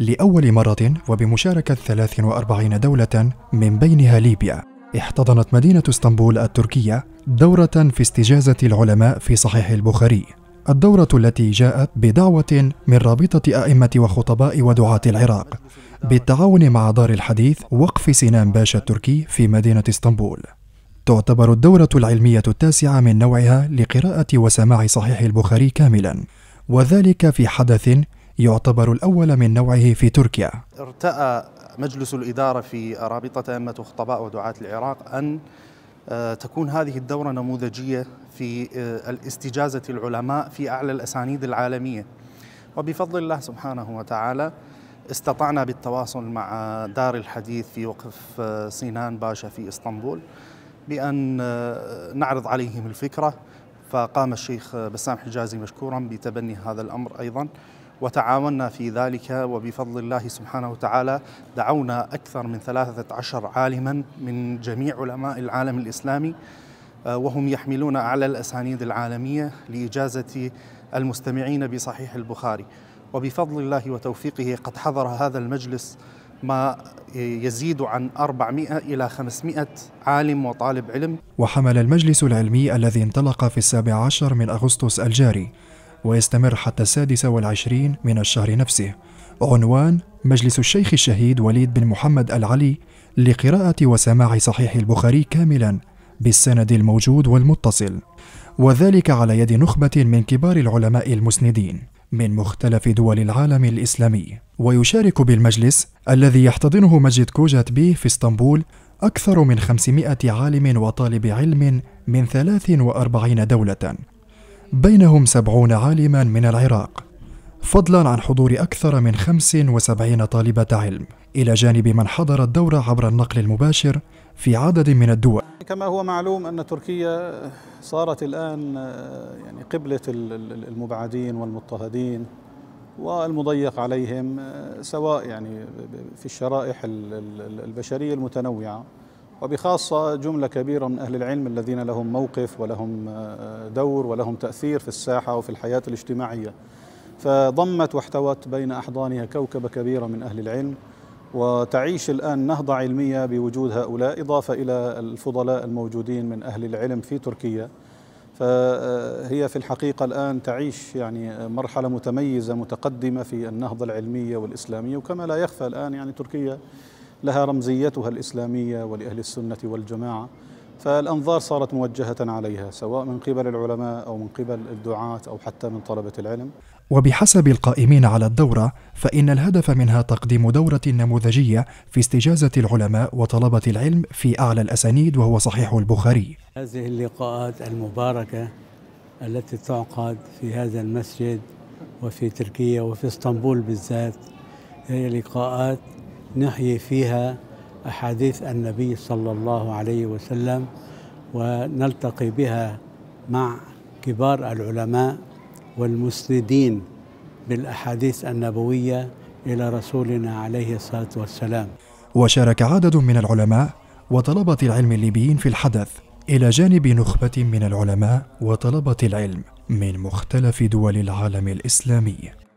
لأول مرة وبمشاركة 43 دولة من بينها ليبيا احتضنت مدينة اسطنبول التركية دورة في استجازة العلماء في صحيح البخاري الدورة التي جاءت بدعوة من رابطة أئمة وخطباء ودعاة العراق بالتعاون مع دار الحديث وقف سنان باشا التركي في مدينة اسطنبول تعتبر الدورة العلمية التاسعة من نوعها لقراءة وسماع صحيح البخاري كاملا وذلك في حدث يعتبر الأول من نوعه في تركيا ارتأى مجلس الإدارة في رابطة أئمة خطباء ودعاة العراق أن آه، تكون هذه الدورة نموذجية في آه، الاستجازة العلماء في أعلى الأسانيد العالمية وبفضل الله سبحانه وتعالى استطعنا بالتواصل مع دار الحديث في وقف آه، سينان باشا في اسطنبول بأن نعرض عليهم الفكرة فقام الشيخ بسام حجازي مشكورا بتبني هذا الأمر أيضا وتعاوننا في ذلك وبفضل الله سبحانه وتعالى دعونا أكثر من 13 عالما من جميع علماء العالم الإسلامي آه، وهم يحملون أعلى الأسانيد العالمية لإجازة المستمعين بصحيح البخاري وبفضل الله وتوفيقه قد حضر هذا المجلس ما يزيد عن 400 إلى 500 عالم وطالب علم وحمل المجلس العلمي الذي انطلق في السابع عشر من أغسطس الجاري ويستمر حتى السادسة والعشرين من الشهر نفسه عنوان مجلس الشيخ الشهيد وليد بن محمد العلي لقراءة وسماع صحيح البخاري كاملا بالسند الموجود والمتصل وذلك على يد نخبة من كبار العلماء المسندين من مختلف دول العالم الإسلامي ويشارك بالمجلس الذي يحتضنه مسجد كوجات بيه في اسطنبول أكثر من 500 عالم وطالب علم من 43 دولة بينهم سبعون عالما من العراق فضلا عن حضور أكثر من 75 طالبة علم إلى جانب من حضر الدورة عبر النقل المباشر في عدد من الدول كما هو معلوم أن تركيا صارت الآن يعني قبلة المبعدين والمضطهدين والمضيق عليهم سواء يعني في الشرائح البشرية المتنوعة وبخاصة جملة كبيرة من أهل العلم الذين لهم موقف ولهم آه، دور ولهم تأثير في الساحة وفي الحياة الاجتماعية فضمت واحتوت بين أحضانها كوكبة كبيرة من أهل العلم وتعيش الآن نهضة علمية بوجود هؤلاء إضافة إلى الفضلاء الموجودين من أهل العلم في تركيا فهي آه، في الحقيقة الآن تعيش يعني مرحلة متميزة متقدمة في النهضة العلمية والإسلامية وكما لا يخفى الآن يعني تركيا لها رمزيتها الإسلامية ولأهل السنة والجماعة فالأنظار صارت موجهة عليها سواء من قبل العلماء أو من قبل الدعاة أو حتى من طلبة العلم وبحسب القائمين على الدورة فإن الهدف منها تقديم دورة نموذجية في استجازة العلماء وطلبة العلم في أعلى الأسانيد وهو صحيح البخاري هذه اللقاءات المباركة التي تعقد في هذا المسجد وفي تركيا وفي اسطنبول بالذات هي لقاءات نحيي فيها أحاديث النبي صلى الله عليه وسلم ونلتقي بها مع كبار العلماء والمسندين بالأحاديث النبوية إلى رسولنا عليه الصلاة والسلام وشارك عدد من العلماء وطلبة العلم الليبيين في الحدث إلى جانب نخبة من العلماء وطلبة العلم من مختلف دول العالم الإسلامي